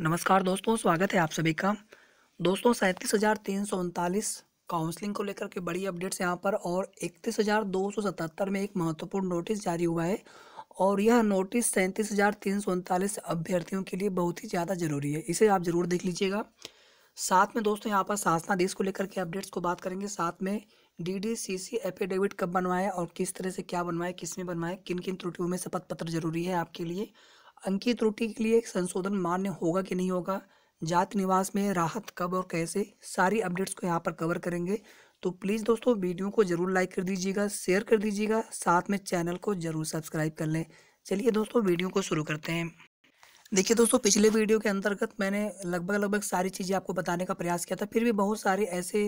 नमस्कार दोस्तों स्वागत है आप सभी का दोस्तों सैंतीस हज़ार तीन सौ उनतालीस काउंसलिंग को लेकर के बड़ी अपडेट्स यहाँ पर और इकतीस हज़ार दो सौ सतहत्तर में एक महत्वपूर्ण नोटिस जारी हुआ है और यह नोटिस सैंतीस हज़ार तीन सौ उनतालीस अभ्यर्थियों के लिए बहुत ही ज़्यादा ज़रूरी है इसे आप ज़रूर देख लीजिएगा साथ में दोस्तों यहाँ पर शासनादेश को लेकर के अपडेट्स को बात करेंगे साथ में सी एफिडेविट कब बनवाए और किस तरह से क्या बनवाए किस में बनवाए किन किन त्रुटियों में शपथ पत्र जरूरी है आपके लिए अंकित त्रुटि के लिए एक संशोधन मान्य होगा कि नहीं होगा जात निवास में राहत कब और कैसे सारी अपडेट्स को यहाँ पर कवर करेंगे तो प्लीज़ दोस्तों वीडियो को जरूर लाइक कर दीजिएगा शेयर कर दीजिएगा साथ में चैनल को जरूर सब्सक्राइब कर लें चलिए दोस्तों वीडियो को शुरू करते हैं देखिए दोस्तों पिछले वीडियो के अंतर्गत मैंने लगभग लगभग सारी चीज़ें आपको बताने का प्रयास किया था फिर भी बहुत सारे ऐसे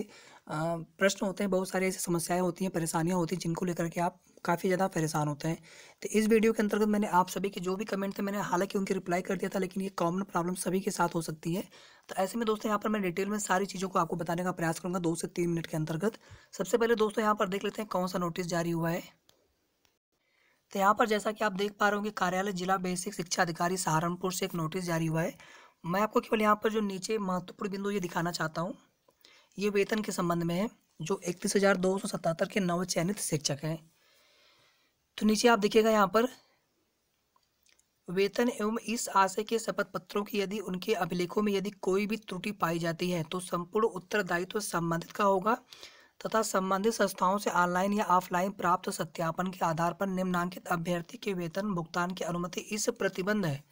प्रश्न होते हैं बहुत सारी ऐसी समस्याएं होती हैं परेशानियां होती हैं जिनको लेकर के आप काफ़ी ज़्यादा परेशान होते हैं तो इस वीडियो के अंतर्गत मैंने आप सभी के जो भी कमेंट थे मैंने हालांकि उनकी रिप्लाई कर दिया था लेकिन ये कॉमन प्रॉब्लम सभी के साथ हो सकती है तो ऐसे में दोस्तों यहाँ पर मैं डिटेल में सारी चीज़ों को आपको बताने का प्रयास करूँगा दो से तीन मिनट के अंतर्गत सबसे पहले दोस्तों यहाँ पर देख लेते हैं कौन सा नोटिस जारी हुआ है तो यहाँ पर जैसा कि आप देख पा रहे होंगे कार्यालय जिला बेसिक शिक्षा अधिकारी सहारनपुर से एक नोटिस जारी हुआ है मैं आपको केवल यहाँ पर जो नीचे महत्वपूर्ण बिंदु ये दिखाना चाहता हूँ ये वेतन के संबंध में है जो इकतीस हज़ार दो सौ सतहत्तर के नवचयनित शिक्षक हैं तो नीचे आप देखिएगा यहाँ पर वेतन एवं इस आशय के शपथ पत्रों की यदि उनके अभिलेखों में यदि कोई भी त्रुटि पाई जाती है तो संपूर्ण उत्तरदायित्व संबंधित का होगा तथा संबंधित संस्थाओं से ऑनलाइन या ऑफलाइन प्राप्त सत्यापन के आधार पर निम्नांकित अभ्यर्थी के वेतन भुगतान की अनुमति इस प्रतिबंध है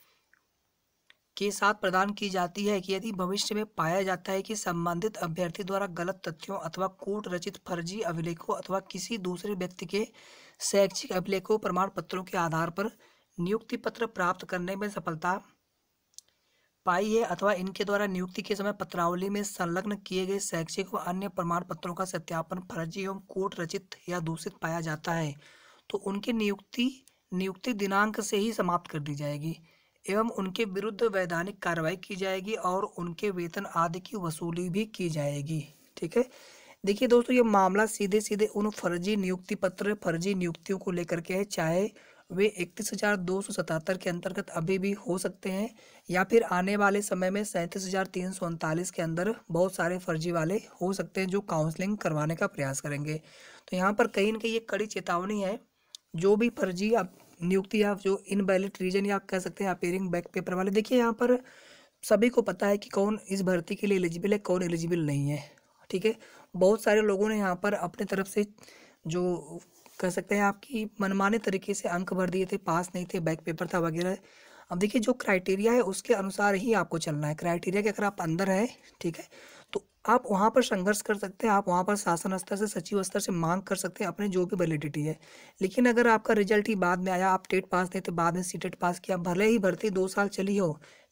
के साथ प्रदान की जाती है कि यदि भविष्य में पाया जाता है कि संबंधित अभ्यर्थी द्वारा गलत तथ्यों अथवा कोर्ट रचित फर्जी अभिलेखों अथवा किसी दूसरे व्यक्ति के शैक्षिक अभिलेखों प्रमाण पत्रों के आधार पर नियुक्ति पत्र प्राप्त करने में सफलता पाई है अथवा इनके द्वारा नियुक्ति के समय पत्रावली में संलग्न किए गए शैक्षिक व अन्य प्रमाण पत्रों का सत्यापन फर्जी एवं कोट रचित या दूषित पाया जाता है तो उनकी नियुक्ति नियुक्ति दिनांक से ही समाप्त कर दी जाएगी एवं उनके विरुद्ध वैधानिक कार्रवाई की जाएगी और उनके वेतन आदि की वसूली भी की जाएगी ठीक है देखिए दोस्तों ये मामला सीधे सीधे उन फर्जी नियुक्ति पत्र फर्जी नियुक्तियों को लेकर के है चाहे वे इकतीस हज़ार दो सौ सतहत्तर के अंतर्गत अभी भी हो सकते हैं या फिर आने वाले समय में सैंतीस हज़ार तीन सौ उनतालीस के अंदर बहुत सारे फर्जी वाले हो सकते हैं जो काउंसलिंग करवाने का प्रयास करेंगे तो यहाँ पर कहीं ना कहीं ये कड़ी चेतावनी है जो भी फर्जी आप नियुक्ति या जो इनवैलिड रीजन या कह सकते हैं अपेयरिंग बैक पेपर वाले देखिए यहाँ पर सभी को पता है कि कौन इस भर्ती के लिए एलिजिबल है कौन एलिजिबल नहीं है ठीक है बहुत सारे लोगों ने यहाँ पर अपने तरफ से जो कह सकते हैं आपकी मनमाने तरीके से अंक भर दिए थे पास नहीं थे बैक पेपर था वगैरह अब देखिए जो क्राइटेरिया है उसके अनुसार ही आपको चलना है क्राइटेरिया के अगर आप अंदर हैं ठीक है आप वहाँ पर संघर्ष कर सकते हैं आप वहाँ पर शासन स्तर से सचिव स्तर से मांग कर सकते हैं अपने जो भी वैलिडिटी है लेकिन अगर आपका रिजल्ट ही बाद में आया आप टेट पास नहीं थे बाद में सी टेट पास किया भले ही भर्ती दो साल चली हो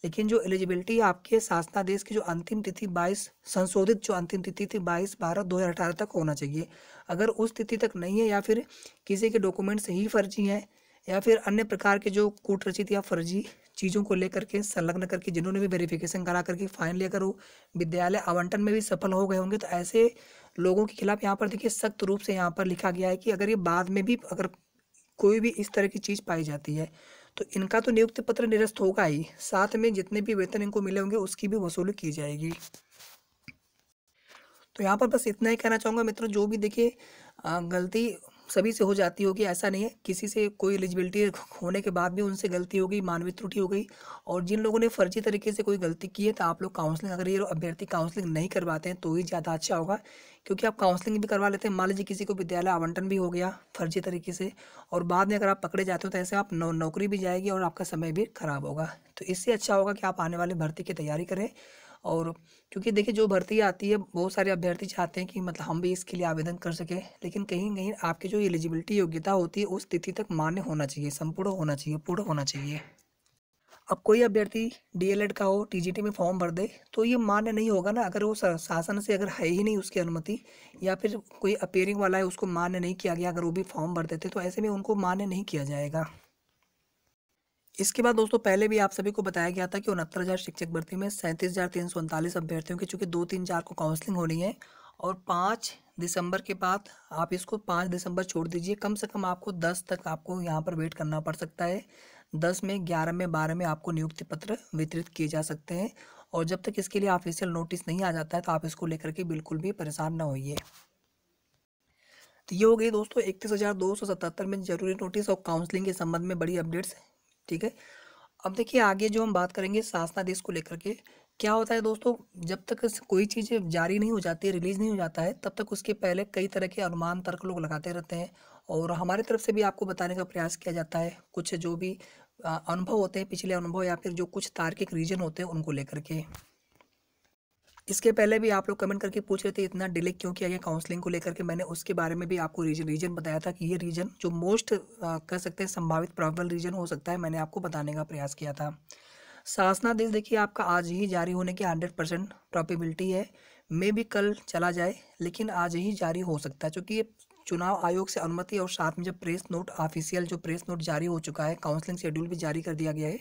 लेकिन जो एलिजिबिलिटी आपके शासनादेश की जो अंतिम तिथि बाईस संशोधित जो अंतिम तिथि थी बाईस बारह दो तक होना चाहिए अगर उस तिथि तक नहीं है या फिर किसी के डॉक्यूमेंट्स ही फर्जी हैं या फिर अन्य प्रकार के जो कूटरचित या फर्जी चीज़ों को लेकर के संलग्न करके जिन्होंने भी वेरिफिकेशन करा करके फाइन लेकर वो विद्यालय आवंटन में भी सफल हो गए होंगे तो ऐसे लोगों के खिलाफ यहाँ पर देखिए सख्त रूप से यहाँ पर लिखा गया है कि अगर ये बाद में भी अगर कोई भी इस तरह की चीज़ पाई जाती है तो इनका तो नियुक्ति पत्र निरस्त होगा ही साथ में जितने भी वेतन इनको मिले होंगे उसकी भी वसूली की जाएगी तो यहाँ पर बस इतना ही कहना चाहूँगा मित्रों जो भी देखिए गलती सभी से हो जाती होगी ऐसा नहीं है किसी से कोई एलिजिबिलिटी होने के बाद भी उनसे गलती हो गई मानवीय त्रुटि हो गई और जिन लोगों ने फर्जी तरीके से कोई गलती की है तो आप लोग काउंसलिंग अगर ये अभ्यर्थी काउंसलिंग नहीं करवाते हैं तो ही ज़्यादा अच्छा होगा क्योंकि आप काउंसलिंग भी करवा लेते हैं मान लीजिए किसी को विद्यालय आवंटन भी हो गया फर्जी तरीके से और बाद में अगर आप पकड़े जाते हो तो ऐसे आप नौ, नौकरी भी जाएगी और आपका समय भी खराब होगा तो इससे अच्छा होगा कि आप आने वाले भर्ती की तैयारी करें और क्योंकि देखिए जो भर्ती आती है बहुत सारे अभ्यर्थी चाहते हैं कि मतलब हम भी इसके लिए आवेदन कर सकें लेकिन कहीं कहीं आपकी जो एलिजिबिलिटी योग्यता होती है उस तिथि तक मान्य होना चाहिए संपूर्ण होना चाहिए पूर्ण होना चाहिए अब कोई अभ्यर्थी डीएलएड का हो टीजीटी में फॉर्म भर दे तो ये मान्य नहीं होगा ना अगर वो शासन से अगर है ही नहीं उसकी अनुमति या फिर कोई अपेयरिंग वाला है उसको मान्य नहीं किया गया अगर वो भी फॉर्म भर देते तो ऐसे में उनको मान्य नहीं किया जाएगा इसके बाद दोस्तों पहले भी आप सभी को बताया गया था कि उनहत्तर हज़ार शिक्षक भर्ती में सैंतीस हज़ार तीन सौ उनतालीस अभ्यर्थियों की चूँकि दो तीन चार को काउंसलिंग होनी है और पाँच दिसंबर के बाद आप इसको पाँच दिसंबर छोड़ दीजिए कम से कम आपको दस तक आपको यहाँ पर वेट करना पड़ सकता है दस में ग्यारह में बारह में आपको नियुक्ति पत्र वितरित किए जा सकते हैं और जब तक इसके लिए ऑफिशियल नोटिस नहीं आ जाता है तो आप इसको लेकर के बिल्कुल भी परेशान ना होइए तो ये हो गई दोस्तों इकतीस हज़ार दो सौ सतहत्तर में जरूरी नोटिस और काउंसलिंग के संबंध में बड़ी अपडेट्स ठीक है अब देखिए आगे जो हम बात करेंगे शासनादेश को लेकर के क्या होता है दोस्तों जब तक कोई चीज़ जारी नहीं हो जाती रिलीज़ नहीं हो जाता है तब तक उसके पहले कई तरह के अनुमान तर्क लोग लगाते रहते हैं और हमारे तरफ से भी आपको बताने का प्रयास किया जाता है कुछ जो भी अनुभव होते हैं पिछले अनुभव या फिर जो कुछ तार्किक रीजन होते हैं उनको लेकर के इसके पहले भी आप लोग कमेंट करके पूछ रहे थे इतना डिले क्यों किया गया काउंसलिंग को लेकर के मैंने उसके बारे में भी आपको रीजन रीजन बताया था कि ये रीजन जो मोस्ट कह सकते हैं संभावित प्रॉबल रीजन हो सकता है मैंने आपको बताने का प्रयास किया था शासनादेश देखिए आपका आज ही जारी होने की हंड्रेड परसेंट है मे भी कल चला जाए लेकिन आज ही जारी हो सकता है क्योंकि ये चुनाव आयोग से अनुमति और साथ में जो प्रेस नोट ऑफिशियल जो प्रेस नोट जारी हो चुका है काउंसलिंग शेड्यूल भी जारी कर दिया गया है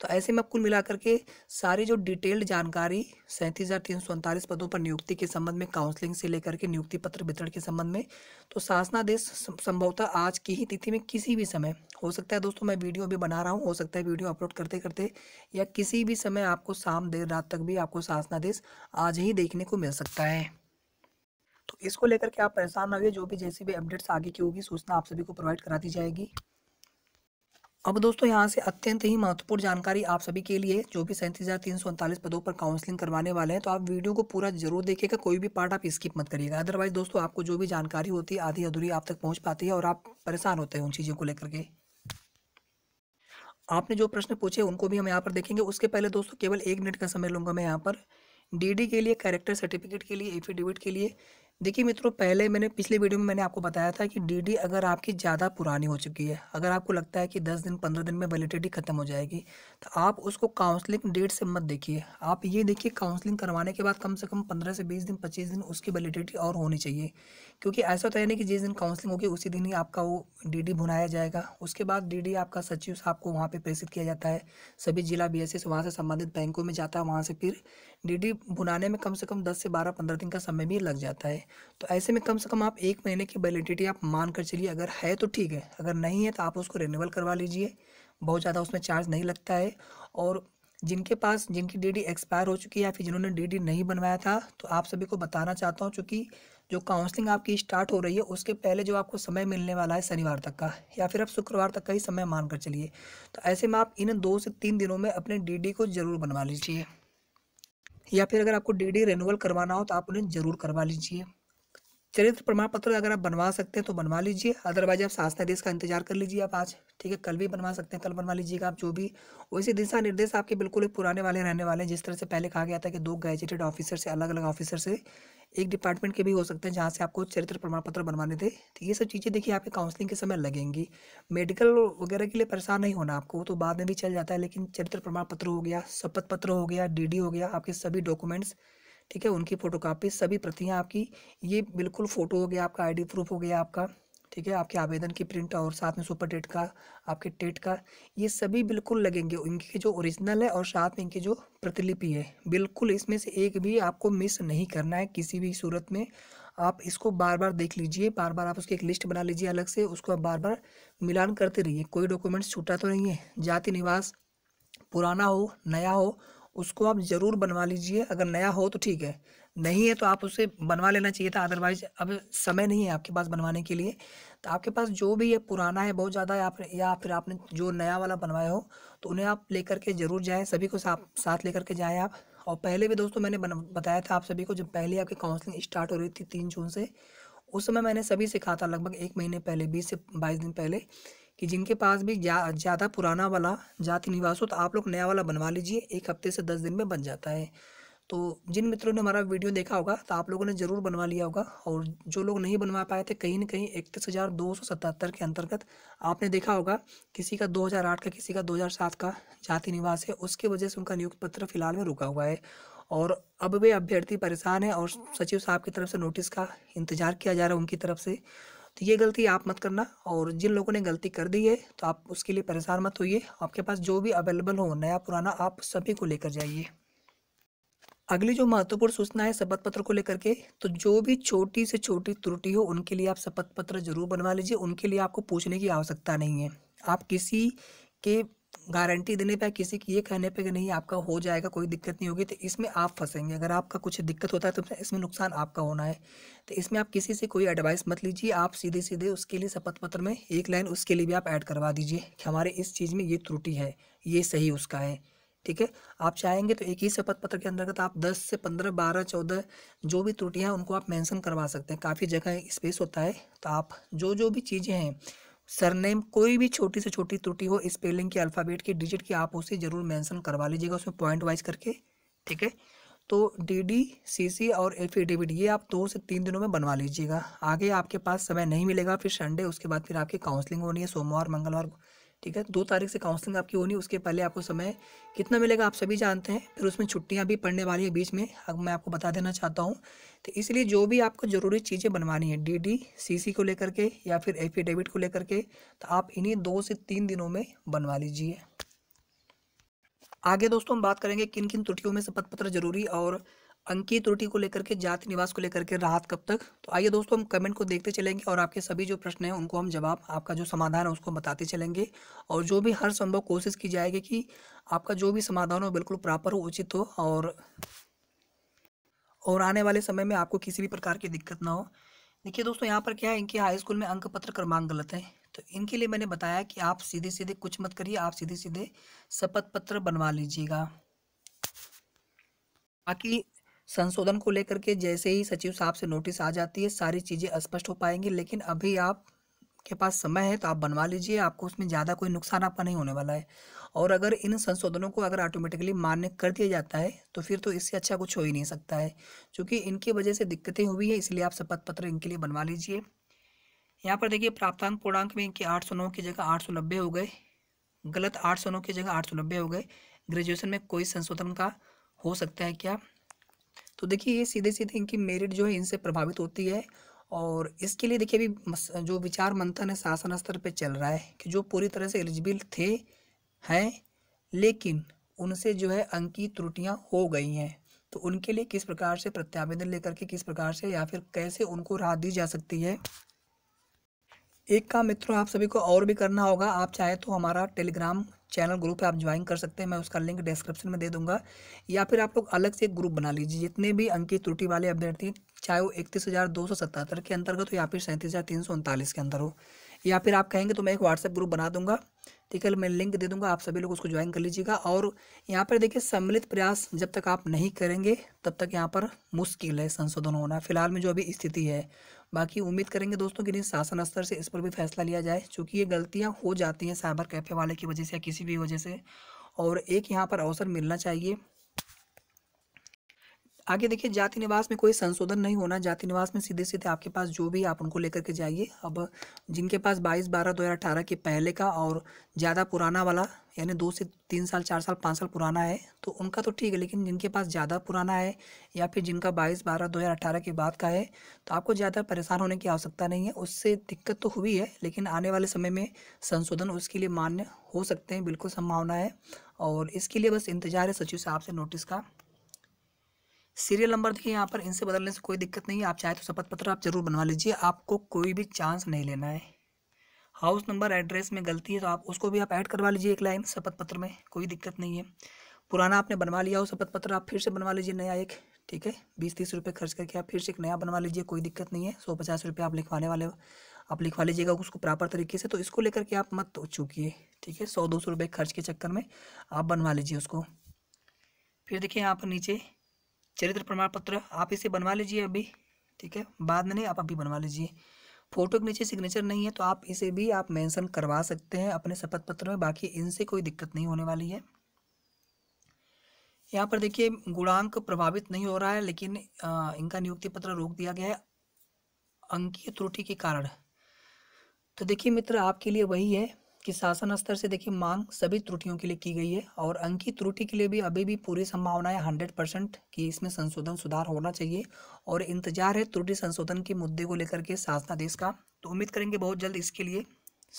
तो ऐसे में अब कुल मिलाकर के सारी जो डिटेल्ड जानकारी सैंतीस हज़ार तीन सौ उनतालीस पदों पर नियुक्ति के संबंध में काउंसलिंग से लेकर के नियुक्ति पत्र वितरण के संबंध में तो शासनादेश संभवतः आज की ही तिथि में किसी भी समय हो सकता है दोस्तों मैं वीडियो भी बना रहा हूँ हो सकता है वीडियो अपलोड करते करते या किसी भी समय आपको शाम देर रात तक भी आपको शासनादेश आज ही देखने को मिल सकता है तो इसको लेकर के आप परेशान ना होइए जो भी जैसी भी अपडेट्स आगे की होगी सूचना आप सभी को प्रोवाइड करा दी जाएगी अब दोस्तों यहाँ से अत्यंत ही महत्वपूर्ण जानकारी आप सभी के लिए जो भी सैंतीस हज़ार तीन सौ उनतालीस पदों पर काउंसलिंग करवाने वाले हैं तो आप वीडियो को पूरा जरूर देखिएगा कोई भी पार्ट आप स्किप मत करिएगा अदरवाइज दोस्तों आपको जो भी जानकारी होती है आधी अधूरी आप तक पहुँच पाती है और आप परेशान होते हैं उन चीज़ों को लेकर के आपने जो प्रश्न पूछे उनको भी हम यहाँ पर देखेंगे उसके पहले दोस्तों केवल एक मिनट का समय लूँगा मैं यहाँ पर डी के लिए कैरेक्टर सर्टिफिकेट के लिए एफिडेविट के लिए देखिए मित्रों पहले मैंने पिछले वीडियो में मैंने आपको बताया था कि डीडी अगर आपकी ज़्यादा पुरानी हो चुकी है अगर आपको लगता है कि दस दिन पंद्रह दिन में वैलिडिटी खत्म हो जाएगी तो आप उसको काउंसलिंग डेट से मत देखिए आप ये देखिए काउंसलिंग करवाने के बाद कम से कम पंद्रह से बीस दिन पच्चीस दिन उसकी वैलिडिटी और होनी चाहिए क्योंकि ऐसा होता तो है नहीं कि जिस दिन काउंसलिंग होगी उसी दिन ही आपका वो डी भुनाया जाएगा उसके बाद डी आपका सचिव साहब को वहाँ पर प्रेषित किया जाता है सभी जिला बी वहाँ से संबंधित बैंकों में जाता है वहाँ से फिर डी भुनाने में कम से कम दस से बारह पंद्रह दिन का समय भी लग जाता है हैं तो ऐसे में कम से कम आप एक महीने की वैलिडिटी आप मान कर चलिए अगर है तो ठीक है अगर नहीं है तो आप उसको रिन्यूअल करवा लीजिए बहुत ज़्यादा उसमें चार्ज नहीं लगता है और जिनके पास जिनकी डीडी एक्सपायर हो चुकी है या फिर जिन्होंने डीडी नहीं बनवाया था तो आप सभी को बताना चाहता हूँ चूँकि जो काउंसलिंग आपकी स्टार्ट हो रही है उसके पहले जो आपको समय मिलने वाला है शनिवार तक का या फिर आप शुक्रवार तक का ही समय मानकर चलिए तो ऐसे में आप इन दो से तीन दिनों में अपने डीडी को ज़रूर बनवा लीजिए या फिर अगर आपको डी डी करवाना हो तो आप उन्हें ज़रूर करवा लीजिए चरित्र प्रमाण पत्र अगर आप बनवा सकते हैं तो बनवा लीजिए अदरवाइज आप शासना आदेश का इंतजार कर लीजिए आप आज ठीक है कल भी बनवा सकते हैं कल बनवा लीजिएगा आप जो भी वैसे दिशा निर्देश आपके बिल्कुल पुराने वाले रहने वाले हैं जिस तरह से पहले कहा गया था कि दो ग्रेजुएटेड ऑफिसर से अलग अलग ऑफिसर से एक डिपार्टमेंट के भी हो सकते हैं जहाँ से आपको चरित्र प्रमाण पत्र बनवाने थे तो ये सब चीज़ें देखिए आपके काउंसलिंग के समय लगेंगी मेडिकल वगैरह के लिए परेशान नहीं होना आपको तो बाद में भी चल जाता है लेकिन चरित्र प्रमाण पत्र हो गया शपथ पत्र हो गया डी हो गया आपके सभी डॉक्यूमेंट्स ठीक है उनकी फोटोकॉपी सभी प्रतियाँ आपकी ये बिल्कुल फ़ोटो हो गया आपका आईडी प्रूफ हो गया आपका ठीक है आपके आवेदन की प्रिंट और साथ में सुपर डेट का आपके टेट का ये सभी बिल्कुल लगेंगे इनके जो ओरिजिनल है और साथ में इनकी जो प्रतिलिपि है बिल्कुल इसमें से एक भी आपको मिस नहीं करना है किसी भी सूरत में आप इसको बार बार देख लीजिए बार बार आप उसकी एक लिस्ट बना लीजिए अलग से उसको आप बार बार मिलान करते रहिए कोई डॉक्यूमेंट्स छूटा तो नहीं है जाति निवास पुराना हो नया हो उसको आप ज़रूर बनवा लीजिए अगर नया हो तो ठीक है नहीं है तो आप उसे बनवा लेना चाहिए था अदरवाइज अब समय नहीं है आपके पास बनवाने के लिए तो आपके पास जो भी है पुराना है बहुत ज़्यादा आप या फिर आपने जो नया वाला बनवाया हो तो उन्हें आप लेकर के ज़रूर जाएँ सभी को साथ साथ लेकर के जाएँ आप और पहले भी दोस्तों मैंने बताया था आप सभी को जब पहले आपकी काउंसलिंग स्टार्ट हो रही थी तीन जून से उस समय मैंने सभी सिखा था लगभग एक महीने पहले बीस से बाईस दिन पहले कि जिनके पास भी ज़्यादा पुराना वाला जाति निवास हो तो आप लोग नया वाला बनवा लीजिए एक हफ्ते से दस दिन में बन जाता है तो जिन मित्रों ने हमारा वीडियो देखा होगा तो आप लोगों ने ज़रूर बनवा लिया होगा और जो लोग नहीं बनवा पाए थे कहीं ना कहीं इकतीस हज़ार दो सौ सतहत्तर के अंतर्गत आपने देखा होगा किसी का दो हज़ार आठ का किसी का दो हज़ार सात का जाति निवास है उसकी वजह से उनका नियुक्त पत्र फिलहाल में रुका हुआ है और अब वे अभ्यर्थी परेशान है और सचिव साहब की तरफ से नोटिस का इंतजार किया जा रहा है उनकी तरफ से तो ये गलती आप मत करना और जिन लोगों ने गलती कर दी है तो आप उसके लिए परेशान मत होइए आपके पास जो भी अवेलेबल हो नया पुराना आप सभी को लेकर जाइए अगली जो महत्वपूर्ण सूचना है शपथ पत्र को लेकर के तो जो भी छोटी से छोटी त्रुटि हो उनके लिए आप शपथ पत्र जरूर बनवा लीजिए उनके लिए आपको पूछने की आवश्यकता नहीं है आप किसी के गारंटी देने पर किसी की ये कहने पर कि नहीं आपका हो जाएगा कोई दिक्कत नहीं होगी तो इसमें आप फंसेंगे अगर आपका कुछ दिक्कत होता है तो इसमें नुकसान आपका होना है तो इसमें आप किसी से कोई एडवाइस मत लीजिए आप सीधे सीधे उसके लिए शपथ पत्र में एक लाइन उसके लिए भी आप ऐड करवा दीजिए कि हमारे इस चीज़ में ये त्रुटि है ये सही उसका है ठीक है आप चाहेंगे तो एक ही शपथ पत्र के अंतर्गत आप दस से पंद्रह बारह चौदह जो भी त्रुटियां हैं उनको आप मैंसन करवा सकते हैं काफ़ी जगह स्पेस होता है तो आप जो जो भी चीज़ें हैं सरनेम कोई भी छोटी से छोटी त्रुटि हो स्पेलिंग की अल्फ़ाबेट की डिजिट की आप उसे ज़रूर मेंशन करवा लीजिएगा उसमें पॉइंट वाइज करके ठीक है तो डी डी सी सी और एफिडेविट ये आप दो से तीन दिनों में बनवा लीजिएगा आगे आपके पास समय नहीं मिलेगा फिर संडे उसके बाद फिर आपकी काउंसलिंग होनी है सोमवार मंगलवार ठीक है दो तारीख से काउंसलिंग आपकी होनी उसके पहले आपको समय कितना मिलेगा आप सभी जानते हैं फिर उसमें छुट्टियाँ भी पड़ने वाली है बीच में अब मैं आपको बता देना चाहता हूँ तो इसलिए जो भी आपको ज़रूरी चीज़ें बनवानी है डी डी सी सी को लेकर के या फिर एफिडेविट को लेकर के तो आप इन्हीं दो से तीन दिनों में बनवा लीजिए आगे दोस्तों हम बात करेंगे किन किन त्रुटियों में शपथ पत्र जरूरी और अंकीय त्रुटि को लेकर के जाति निवास को लेकर के राहत कब तक तो आइए दोस्तों हम कमेंट को देखते चलेंगे और आपके सभी जो प्रश्न हैं उनको हम जवाब आपका जो समाधान है उसको बताते चलेंगे और जो भी हर संभव कोशिश की जाएगी कि आपका जो भी समाधान हो बिल्कुल प्रॉपर हो उचित हो और और आने वाले समय में आपको किसी भी प्रकार की दिक्कत ना हो देखिए दोस्तों यहाँ पर क्या है इनके हाई स्कूल में अंक पत्र क्रमांक गलत है तो इनके लिए मैंने बताया कि आप सीधे सीधे कुछ मत करिए आप सीधे सीधे शपथ पत्र बनवा लीजिएगा बाकी संशोधन को लेकर के जैसे ही सचिव साहब से नोटिस आ जाती है सारी चीज़ें स्पष्ट हो पाएंगी लेकिन अभी आप के पास समय है तो आप बनवा लीजिए आपको उसमें ज़्यादा कोई नुकसान आपका नहीं होने वाला है और अगर इन संशोधनों को अगर ऑटोमेटिकली मान्य कर दिया जाता है तो फिर तो इससे अच्छा कुछ हो ही नहीं सकता है क्योंकि इनकी वजह से दिक्कतें हुई है इसलिए आप शपथ पत्र इनके लिए बनवा लीजिए यहाँ पर देखिए प्राप्तांक पूर्णांक में इनके आठ सौ नौ की जगह आठ सौ नब्बे हो गए गलत आठ सौ नौ की जगह आठ सौ नब्बे हो गए ग्रेजुएशन में कोई संशोधन का हो सकता है क्या तो देखिए ये सीधे सीधे इनकी मेरिट जो है इनसे प्रभावित होती है और इसके लिए देखिए अभी जो विचार मंथन है शासन स्तर पर चल रहा है कि जो पूरी तरह से एलिजिबल थे हैं लेकिन उनसे जो है अंकी त्रुटियां हो गई हैं तो उनके लिए किस प्रकार से प्रत्यावेदन लेकर के किस प्रकार से या फिर कैसे उनको राहत दी जा सकती है एक काम मित्रों आप सभी को और भी करना होगा आप चाहे तो हमारा टेलीग्राम चैनल ग्रुप है आप ज्वाइन कर सकते हैं मैं उसका लिंक डिस्क्रिप्शन में दे दूंगा या फिर आप लोग अलग से एक ग्रुप बना लीजिए जितने भी अंकित त्रुटि वाले अभ्यर्थी चाहे वो इकतीस हज़ार दो सौ सत्तर के अंतर्गत हो या फिर सैंतीस हज़ार तीन सौ उनतालीस के अंदर हो या फिर आप कहेंगे तो मैं एक व्हाट्सएप ग्रुप बना दूंगा ठीक है मैं लिंक दे दूंगा आप सभी लोग उसको ज्वाइन कर लीजिएगा और यहाँ पर देखिए सम्मिलित प्रयास जब तक आप नहीं करेंगे तब तक यहाँ पर मुश्किल है संशोधन होना फिलहाल में जो अभी स्थिति है बाकी उम्मीद करेंगे दोस्तों कि शासन स्तर से इस पर भी फैसला लिया जाए चूँकि ये गलतियाँ हो जाती हैं साइबर कैफ़े वाले की वजह से या किसी भी वजह से और एक यहाँ पर अवसर मिलना चाहिए आगे देखिए जाति निवास में कोई संशोधन नहीं होना जाति निवास में सीधे सीधे आपके पास जो भी आप उनको लेकर के जाइए अब जिनके पास बाईस बारह दो हज़ार अठारह के पहले का और ज़्यादा पुराना वाला यानी दो से तीन साल चार साल पाँच साल पुराना है तो उनका तो ठीक है लेकिन जिनके पास ज़्यादा पुराना है या फिर जिनका बाईस बारह दो हज़ार अठारह के बाद का है तो आपको ज़्यादा परेशान होने की आवश्यकता नहीं है उससे दिक्कत तो हुई है लेकिन आने वाले समय में संशोधन उसके लिए मान्य हो सकते हैं बिल्कुल संभावना है और इसके लिए बस इंतजार है सचिव साहब से नोटिस का सीरियल नंबर देखिए यहाँ पर इनसे बदलने से कोई दिक्कत नहीं है आप चाहे तो शपथ पत्र आप जरूर बनवा लीजिए आपको कोई भी चांस नहीं लेना है हाउस नंबर एड्रेस में गलती है तो आप उसको भी आप ऐड करवा लीजिए एक लाइन शपथ पत्र में कोई दिक्कत नहीं है पुराना आपने बनवा लिया हो शपथ पत्र आप फिर से बनवा लीजिए नया एक ठीक है बीस तीस रुपये खर्च करके आप फिर से एक नया बनवा लीजिए कोई दिक्कत नहीं है सौ पचास रुपये आप लिखवाने वाले आप लिखवा लीजिएगा उसको प्रॉपर तरीके से तो इसको लेकर के आप मत है ठीक है सौ दो सौ रुपये खर्च के चक्कर में आप बनवा लीजिए उसको फिर देखिए यहाँ पर नीचे चरित्र प्रमाण पत्र आप इसे बनवा लीजिए अभी ठीक है बाद में नहीं आप अभी बनवा लीजिए फोटो के नीचे सिग्नेचर नहीं है तो आप इसे भी आप मेंशन करवा सकते हैं अपने शपथ पत्र में बाकी इनसे कोई दिक्कत नहीं होने वाली है यहाँ पर देखिए गुणांक प्रभावित नहीं हो रहा है लेकिन आ, इनका नियुक्ति पत्र रोक दिया गया है अंकीय त्रुटि के कारण तो देखिए मित्र आपके लिए वही है कि शासन स्तर से देखिए मांग सभी त्रुटियों के लिए की गई है और अंकी त्रुटि के लिए भी अभी भी पूरी संभावना है हंड्रेड परसेंट कि इसमें संशोधन सुधार होना चाहिए और इंतजार है त्रुटि संशोधन के मुद्दे को लेकर के शासनादेश का तो उम्मीद करेंगे बहुत जल्द इसके लिए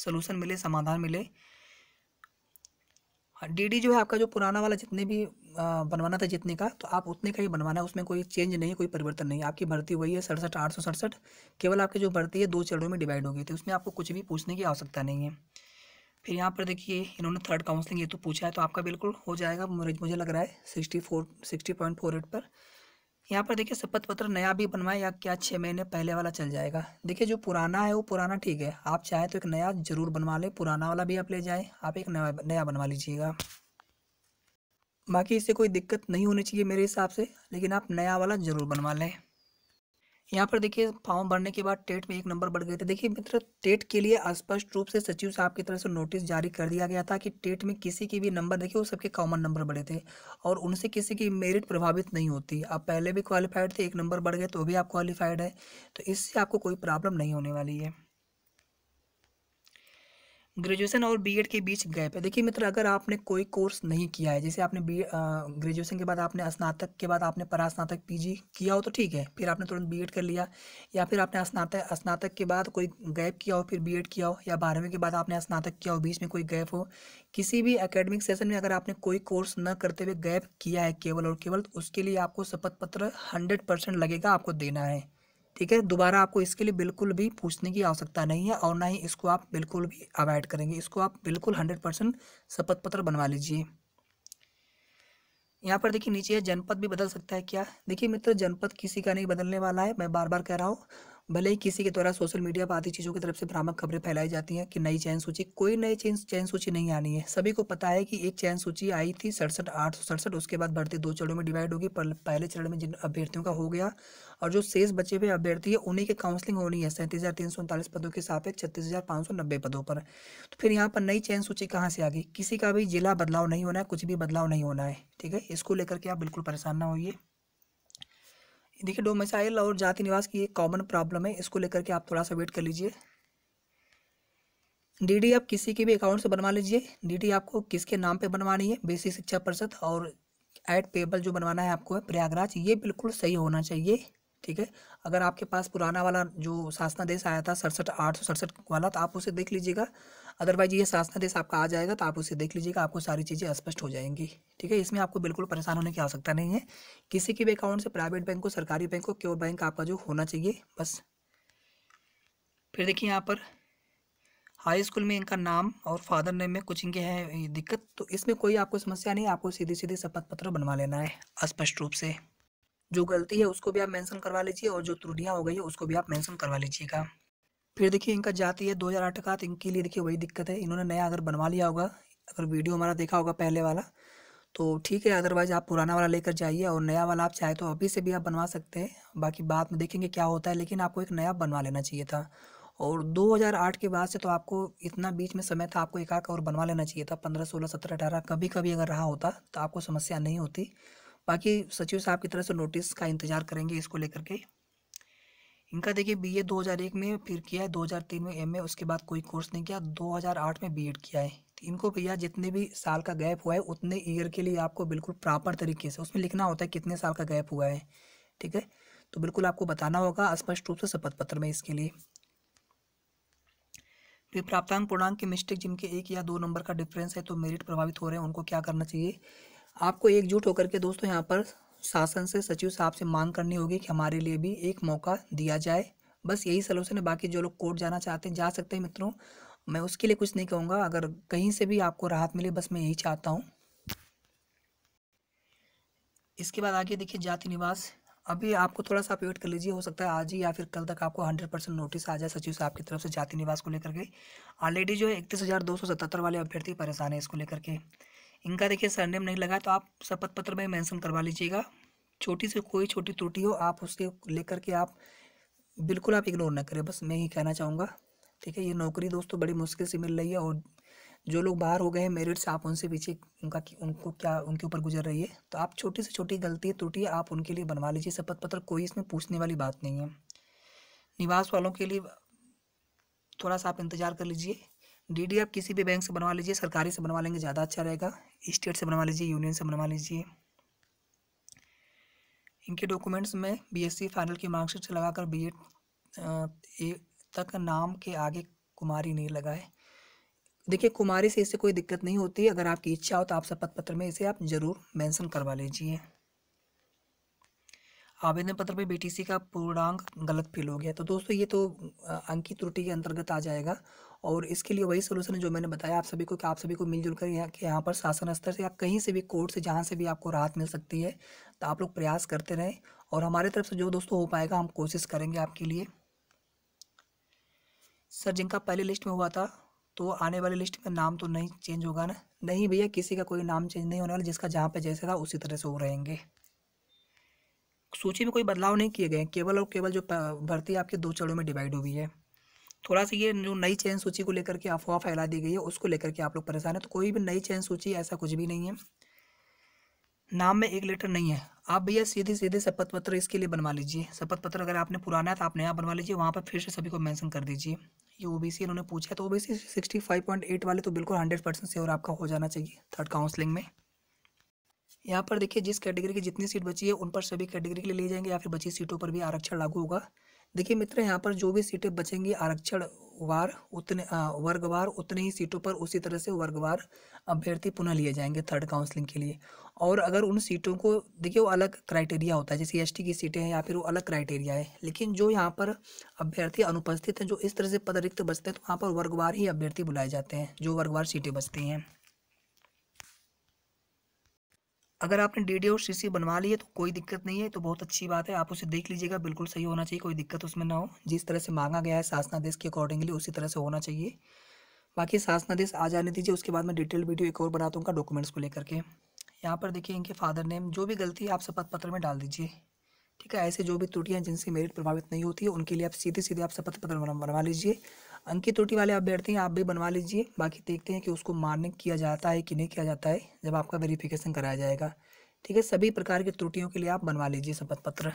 सोलूशन मिले समाधान मिले डी हाँ, जो है आपका जो पुराना वाला जितने भी बनवाना था जितने का तो आप उतने का ही बनवाना है उसमें कोई चेंज नहीं है कोई परिवर्तन नहीं आपकी भर्ती वही है सड़सठ आठ सौ सड़सठ केवल आपकी जो भर्ती है दो चरणों में डिवाइड हो गई थी उसमें आपको कुछ भी पूछने की आवश्यकता नहीं है फिर यहाँ पर देखिए इन्होंने थर्ड काउंसलिंग ये तो पूछा है तो आपका बिल्कुल हो जाएगा मुझे मुझे लग रहा है sixty four sixty point four eight पर यहाँ पर देखिए शपथ पत्र नया भी बनवाए या क्या छः महीने पहले वाला चल जाएगा देखिए जो पुराना है वो पुराना ठीक है आप चाहे तो एक नया जरूर बनवा लें पुराना वाला भी आप ले जाए आप एक नया नया बनवा लीजिएगा बाकी इससे कोई दिक्कत नहीं होनी चाहिए मेरे हिसाब से लेकिन आप नया वाला ज़रूर बनवा लें यहाँ पर देखिए फॉर्म भरने के बाद टेट में एक नंबर बढ़ गए थे देखिए मित्र टेट के लिए स्पष्ट रूप से सचिव साहब की तरफ से नोटिस जारी कर दिया गया था कि टेट में किसी के भी नंबर देखिए वो सबके कॉमन नंबर बढ़े थे और उनसे किसी की मेरिट प्रभावित नहीं होती आप पहले भी क्वालिफाइड थे एक नंबर बढ़ गए तो भी आप क्वालिफाइड है तो इससे आपको कोई प्रॉब्लम नहीं होने वाली है ग्रेजुएशन और बीएड के बीच गैप है देखिए मित्र अगर आपने कोई कोर्स नहीं किया है जैसे आपने बी ग्रेजुएशन के बाद आपने स्नातक के बाद आपने परास्नातक पीजी किया हो तो ठीक है फिर आपने तुरंत बीएड कर लिया या फिर आपने स्नातक स्नातक के बाद कोई गैप किया हो फिर बीएड किया हो या बारहवीं के बाद आपने स्नातक किया हो बीच में कोई गैप हो किसी भी अकेडमिक सेशन में अगर आपने कोई कोर्स न करते हुए गैप किया है केवल और केवल तो उसके लिए आपको शपथ पत्र हंड्रेड लगेगा आपको देना है ठीक है दोबारा आपको इसके लिए बिल्कुल भी पूछने की आवश्यकता नहीं है और ना ही इसको आप बिल्कुल भी अवॉइड करेंगे इसको आप बिल्कुल हंड्रेड परसेंट शपथ पत्र बनवा लीजिए यहाँ पर देखिए नीचे जनपद भी बदल सकता है क्या देखिए मित्र जनपद किसी का नहीं बदलने वाला है मैं बार बार कह रहा हूँ भले ही किसी के द्वारा सोशल मीडिया पर आती चीज़ों की तरफ से भ्रामक खबरें फैलाई जाती हैं कि नई चयन सूची कोई नई चयन चयन सूची नहीं आनी है सभी को पता है कि एक चयन सूची आई थी सड़सठ आठ सौ सड़सठ उसके बाद बढ़ते दो चरणों में डिवाइड होगी पहले चरण में जिन अभ्यर्थियों का हो गया और जो शेष बचे हुए अभ्यर्थी है उन्हीं की काउंसलिंग होनी है सैंतीस हज़ार तीन सौ उनतालीस पदों के साथ छत्तीस हज़ार पाँच सौ नब्बे पदों पर तो फिर यहाँ पर नई चयन सूची कहाँ से आ गई किसी का भी जिला बदलाव नहीं होना है कुछ भी बदलाव नहीं होना है ठीक है इसको लेकर के आप बिल्कुल परेशान ना होइए देखिए डोमिसाइल और जाति निवास की एक कॉमन प्रॉब्लम है इसको लेकर के आप थोड़ा सा वेट कर लीजिए डीडी आप किसी के भी अकाउंट से बनवा लीजिए डीडी आपको किसके नाम पे बनवानी है बेसिक शिक्षा परिषद और एड पेबल जो बनवाना है आपको है प्रयागराज ये बिल्कुल सही होना चाहिए ठीक है अगर आपके पास पुराना वाला जो शासनादेश आया था सड़सठ आठ सौ सड़सठ वाला तो आप उसे देख लीजिएगा अदरवाइज ये साथ देश आपका आ जाएगा तो आप उसे देख लीजिएगा आपको सारी चीज़ें स्पष्ट हो जाएंगी ठीक है इसमें आपको बिल्कुल परेशान होने की आवश्यकता नहीं है किसी के भी अकाउंट से प्राइवेट बैंक को सरकारी बैंक को क्योर बैंक आपका जो होना चाहिए बस फिर देखिए यहाँ पर हाई स्कूल में इनका नाम और फादर नेम में कुछ इनके हैं दिक्कत तो इसमें कोई आपको समस्या नहीं आपको सीधे सीधे शपथ पत्र बनवा लेना है स्पष्ट रूप से जो गलती है उसको भी आप मेंशन करवा लीजिए और जो त्रुटियाँ हो गई है उसको भी आप मेंशन करवा लीजिएगा फिर देखिए इनका जाती है दो हज़ार आठ का तो इनके लिए देखिए वही दिक्कत है इन्होंने नया अगर बनवा लिया होगा अगर वीडियो हमारा देखा होगा पहले वाला तो ठीक है अदरवाइज़ आप पुराना वाला लेकर जाइए और नया वाला आप चाहे तो अभी से भी आप बनवा सकते हैं बाकी बाद में देखेंगे क्या होता है लेकिन आपको एक नया बनवा लेना चाहिए था और 2008 के बाद से तो आपको इतना बीच में समय था आपको एक आध और बनवा लेना चाहिए था पंद्रह सोलह सत्रह अठारह कभी कभी अगर रहा होता तो आपको समस्या नहीं होती बाकी सचिव साहब की तरफ से नोटिस का इंतज़ार करेंगे इसको लेकर के इनका देखिए बी ए दो में फिर किया है 2003 में एम उसके बाद कोई कोर्स नहीं किया 2008 में बी किया है तो इनको भैया जितने भी साल का गैप हुआ है उतने ईयर के लिए आपको बिल्कुल प्रॉपर तरीके से उसमें लिखना होता है कितने साल का गैप हुआ है ठीक है तो बिल्कुल आपको बताना होगा स्पष्ट रूप से शपथ पत्र में इसके लिए तो प्राप्तांक पूर्णांक के मिस्टेक जिनके एक या दो नंबर का डिफरेंस है तो मेरिट प्रभावित हो रहे हैं उनको क्या करना चाहिए आपको एकजुट होकर के दोस्तों यहाँ पर शासन से सचिव साहब से मांग करनी होगी कि हमारे लिए भी एक मौका दिया जाए बस यही सलूशन है बाकी जो लोग कोर्ट जाना चाहते हैं जा सकते हैं मित्रों मैं उसके लिए कुछ नहीं कहूँगा अगर कहीं से भी आपको राहत मिले बस मैं यही चाहता हूँ इसके बाद आगे देखिए जाति निवास अभी आपको थोड़ा सा वेट कर लीजिए हो सकता है आज ही या फिर कल तक आपको हंड्रेड परसेंट नोटिस आ जाए सचिव साहब की तरफ से जाति निवास को लेकर के ऑलरेडी जो है इकतीस हज़ार दो सौ सतहत्तर वाले अभ्यर्थी परेशान है इसको लेकर के इनका देखिए सरनेम नहीं लगा तो आप शपथ पत्र में मेंशन करवा लीजिएगा छोटी से कोई छोटी त्रुटि हो आप उसके लेकर के आप बिल्कुल आप इग्नोर ना करें बस मैं ही कहना चाहूँगा ठीक है ये नौकरी दोस्तों बड़ी मुश्किल से मिल रही है और जो लोग बाहर हो गए हैं मेरिट से आप उनसे पीछे उनका उनको क्या उनके ऊपर गुजर रही है तो आप छोटी से छोटी गलती त्रुटि आप उनके लिए बनवा लीजिए शपथ पत्र कोई इसमें पूछने वाली बात नहीं है निवास वालों के लिए थोड़ा सा आप इंतज़ार कर लीजिए डीडी आप किसी भी बैंक से बनवा लीजिए सरकारी से बनवा लेंगे ज़्यादा अच्छा रहेगा स्टेट से बनवा लीजिए यूनियन से बनवा लीजिए इनके डॉक्यूमेंट्स में बीएससी फाइनल e की मार्कशीट से लगाकर ए तक नाम के आगे कुमारी नहीं लगाए देखिए कुमारी से इससे कोई दिक्कत नहीं होती अगर आपकी इच्छा हो तो आप शपथ पत्र में इसे आप ज़रूर मेंशन करवा लीजिए आवेदन पत्र में बीटीसी का पूर्णांक गलत फिल हो गया तो दोस्तों ये तो अंकित त्रुटि के अंतर्गत आ जाएगा और इसके लिए वही सोल्यूशन है जो मैंने बताया आप सभी को कि आप सभी को मिलजुल कर यहाँ के यहाँ पर शासन स्तर से या कहीं से भी कोर्ट से जहाँ से भी आपको राहत मिल सकती है तो आप लोग प्रयास करते रहें और हमारे तरफ से जो दोस्तों हो पाएगा हम कोशिश करेंगे आपके लिए सर जिनका पहले लिस्ट में हुआ था तो आने वाली लिस्ट में नाम तो नहीं चेंज होगा ना नहीं भैया किसी का कोई नाम चेंज नहीं होने वाला जिसका जहाँ पे जैसे था उसी तरह से वो रहेंगे सूची में कोई बदलाव नहीं किए गए केवल और केवल जो भर्ती आपके दो चरणों में डिवाइड हुई है थोड़ा सा ये जो नई चयन सूची को लेकर के अफवाह फैला दी गई है उसको लेकर के आप लोग परेशान है तो कोई भी नई चयन सूची ऐसा कुछ भी नहीं है नाम में एक लेटर नहीं है आप भैया सीधे सीधे शपथ पत्र इसके लिए बनवा लीजिए शपथ पत्र अगर आपने पुराना है तो आप नया बनवा लीजिए वहाँ पर फिर से सभी को मैंसन कर दीजिए ये ओ सी इन्होंने पूछा है तो पॉइंट एट वाले तो बिल्कुल हंड्रेड परसेंट श्योर आपका हो जाना चाहिए थर्ड काउंसलिंग में यहाँ पर देखिए जिस कैटेगरी की जितनी सीट बची है उन पर सभी कैटेगरी के लिए ले जाएंगे या फिर बची सीटों पर भी आरक्षण लागू होगा देखिए मित्र यहाँ पर जो भी सीटें बचेंगी आरक्षण वार उतने वर्गवार उतने ही सीटों पर उसी तरह से वर्गवार अभ्यर्थी पुनः लिए जाएंगे थर्ड काउंसलिंग के लिए और अगर उन सीटों को देखिए वो अलग क्राइटेरिया होता है जैसे एसटी की सीटें हैं या फिर वो अलग क्राइटेरिया है लेकिन जो यहाँ पर अभ्यर्थी अनुपस्थित हैं जो इस तरह से पद रिक्त बचते हैं तो वहाँ पर वर्गवार ही अभ्यर्थी बुलाए जाते हैं जो वर्गवार सीटें बचती हैं अगर आपने डी डी और सी सी बनवा लिया है तो कोई दिक्कत नहीं है तो बहुत अच्छी बात है आप उसे देख लीजिएगा बिल्कुल सही होना चाहिए कोई दिक्कत उसमें ना हो जिस तरह से मांगा गया है शासनादेश के अकॉर्डिंगली उसी तरह से होना चाहिए बाकी शासनादेश आ जाने दीजिए उसके बाद मैं डिटेल वीडियो एक और बना दूँगा डॉक्यूमेंट्स को लेकर के यहाँ पर देखिए इनके फादर नेम जो भी गलती है आप शपथ पत्र में डाल दीजिए ठीक है ऐसे जो भी त्रुटियाँ जिनसे मेरिट प्रभावित नहीं होती है उनके लिए आप सीधे सीधे आप शपथ पत्र बनवा लीजिए अंकित रोटी वाले आप बैठते हैं आप भी बनवा लीजिए बाकी देखते हैं कि उसको मारने किया जाता है कि नहीं किया जाता है जब आपका वेरिफिकेशन कराया जाएगा ठीक है सभी प्रकार की त्रुटियों के लिए आप बनवा लीजिए शपथ पत्र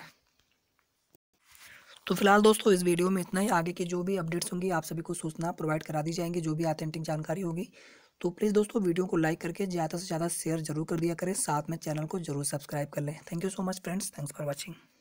तो फिलहाल दोस्तों इस वीडियो में इतना ही आगे की जो भी अपडेट्स होंगी आप सभी को सूचना प्रोवाइड करा दी जाएंगी जो भी ऑथेंटिक जानकारी होगी तो प्लीज़ दोस्तों वीडियो को लाइक करके ज़्यादा से ज़्यादा शेयर जरूर कर दिया करें साथ में चैनल को जरूर सब्सक्राइब कर लें thank you so much friends thanks for watching